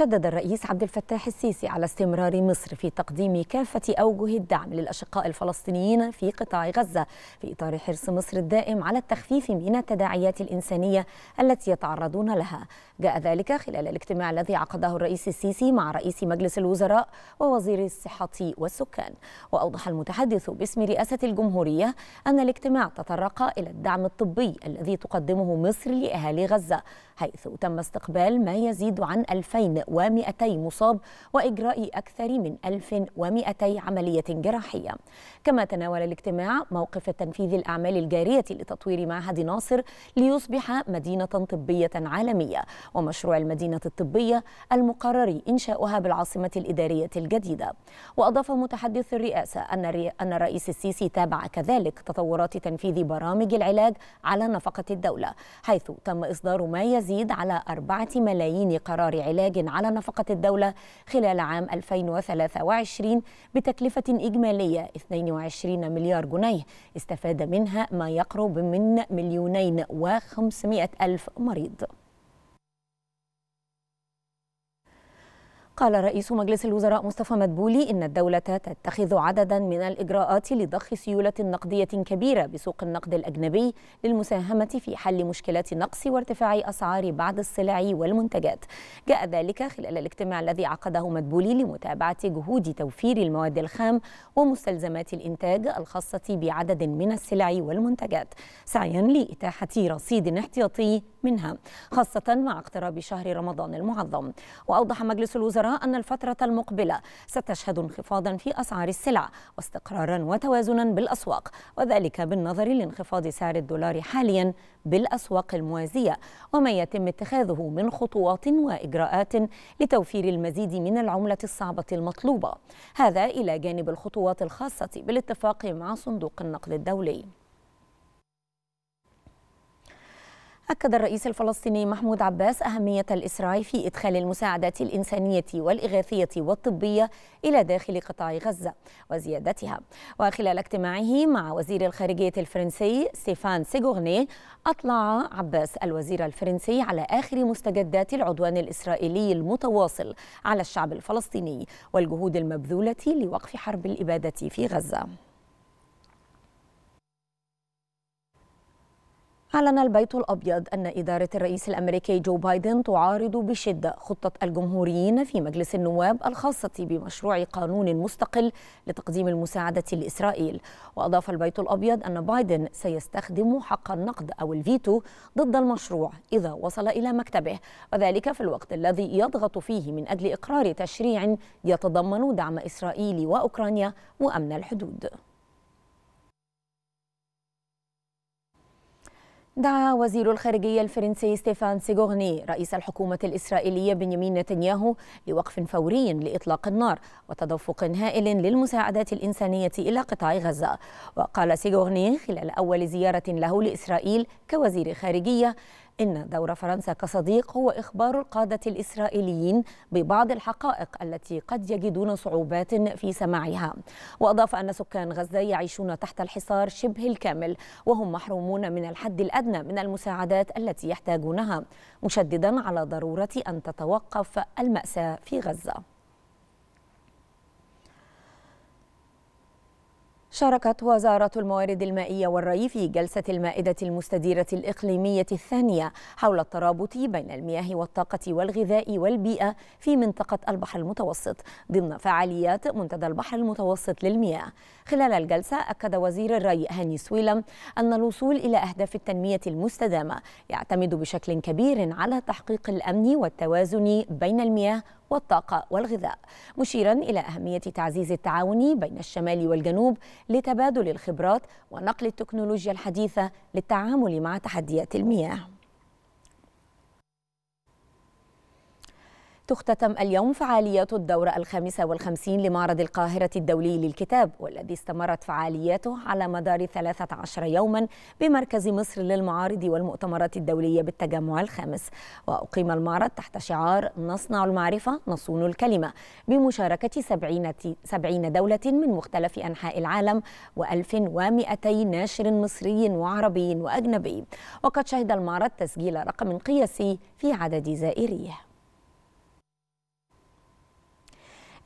شدد الرئيس عبد الفتاح السيسي على استمرار مصر في تقديم كافة أوجه الدعم للأشقاء الفلسطينيين في قطاع غزة في إطار حرص مصر الدائم على التخفيف من التداعيات الإنسانية التي يتعرضون لها جاء ذلك خلال الاجتماع الذي عقده الرئيس السيسي مع رئيس مجلس الوزراء ووزير الصحة والسكان وأوضح المتحدث باسم رئاسة الجمهورية أن الاجتماع تطرق إلى الدعم الطبي الذي تقدمه مصر لأهالي غزة حيث تم استقبال ما يزيد عن 2000 و200 مصاب وإجراء أكثر من 1200 عملية جراحية كما تناول الاجتماع موقف تنفيذ الأعمال الجارية لتطوير معهد ناصر ليصبح مدينة طبية عالمية ومشروع المدينة الطبية المقرر إنشاؤها بالعاصمة الإدارية الجديدة وأضاف متحدث الرئاسة أن الرئيس السيسي تابع كذلك تطورات تنفيذ برامج العلاج على نفقة الدولة حيث تم إصدار ما يزيد على أربعة ملايين قرار علاج على نفقة الدولة خلال عام 2023 بتكلفة إجمالية 22 مليار جنيه استفاد منها ما يقرب من مليونين وخمسمائة ألف مريض قال رئيس مجلس الوزراء مصطفى مدبولي إن الدولة تتخذ عددا من الإجراءات لضخ سيولة نقدية كبيرة بسوق النقد الأجنبي للمساهمة في حل مشكلات النقص وارتفاع أسعار بعض السلع والمنتجات جاء ذلك خلال الاجتماع الذي عقده مدبولي لمتابعة جهود توفير المواد الخام ومستلزمات الإنتاج الخاصة بعدد من السلع والمنتجات سعيا لإتاحة رصيد احتياطي منها خاصة مع اقتراب شهر رمضان المعظم وأوضح مجلس الوزراء أن الفترة المقبلة ستشهد انخفاضا في أسعار السلع واستقرارا وتوازنا بالأسواق وذلك بالنظر لانخفاض سعر الدولار حاليا بالأسواق الموازية وما يتم اتخاذه من خطوات وإجراءات لتوفير المزيد من العملة الصعبة المطلوبة هذا إلى جانب الخطوات الخاصة بالاتفاق مع صندوق النقد الدولي أكد الرئيس الفلسطيني محمود عباس أهمية الإسراع في إدخال المساعدات الإنسانية والإغاثية والطبية إلى داخل قطاع غزة وزيادتها وخلال اجتماعه مع وزير الخارجية الفرنسي ستيفان سيغورني أطلع عباس الوزير الفرنسي على آخر مستجدات العدوان الإسرائيلي المتواصل على الشعب الفلسطيني والجهود المبذولة لوقف حرب الإبادة في غزة أعلن البيت الأبيض أن إدارة الرئيس الأمريكي جو بايدن تعارض بشدة خطة الجمهوريين في مجلس النواب الخاصة بمشروع قانون مستقل لتقديم المساعدة لإسرائيل وأضاف البيت الأبيض أن بايدن سيستخدم حق النقد أو الفيتو ضد المشروع إذا وصل إلى مكتبه وذلك في الوقت الذي يضغط فيه من أجل إقرار تشريع يتضمن دعم إسرائيل وأوكرانيا وأمن الحدود دعا وزير الخارجية الفرنسي ستيفان سيغورني رئيس الحكومة الإسرائيلية بنيامين نتنياهو لوقف فوري لإطلاق النار وتدفق هائل للمساعدات الإنسانية إلى قطاع غزة وقال سيغورني خلال أول زيارة له لإسرائيل كوزير خارجية إن دور فرنسا كصديق هو إخبار القادة الإسرائيليين ببعض الحقائق التي قد يجدون صعوبات في سماعها وأضاف أن سكان غزة يعيشون تحت الحصار شبه الكامل وهم محرومون من الحد الأدنى من المساعدات التي يحتاجونها مشددا على ضرورة أن تتوقف المأساة في غزة شاركت وزارة الموارد المائية والري في جلسة المائدة المستديرة الإقليمية الثانية حول الترابط بين المياه والطاقة والغذاء والبيئة في منطقة البحر المتوسط ضمن فعاليات منتدى البحر المتوسط للمياه. خلال الجلسة أكد وزير الري هاني سويلم أن الوصول إلى أهداف التنمية المستدامة يعتمد بشكل كبير على تحقيق الأمن والتوازن بين المياه والطاقة والغذاء مشيرا إلى أهمية تعزيز التعاون بين الشمال والجنوب لتبادل الخبرات ونقل التكنولوجيا الحديثة للتعامل مع تحديات المياه تختتم اليوم فعاليات الدورة الخامسة والخمسين لمعرض القاهرة الدولي للكتاب والذي استمرت فعالياته على مدار 13 يوما بمركز مصر للمعارض والمؤتمرات الدولية بالتجمع الخامس وأقيم المعرض تحت شعار نصنع المعرفة نصون الكلمة بمشاركة 70 دولة من مختلف أنحاء العالم و1200 ناشر مصري وعربي وأجنبي وقد شهد المعرض تسجيل رقم قياسي في عدد زائريه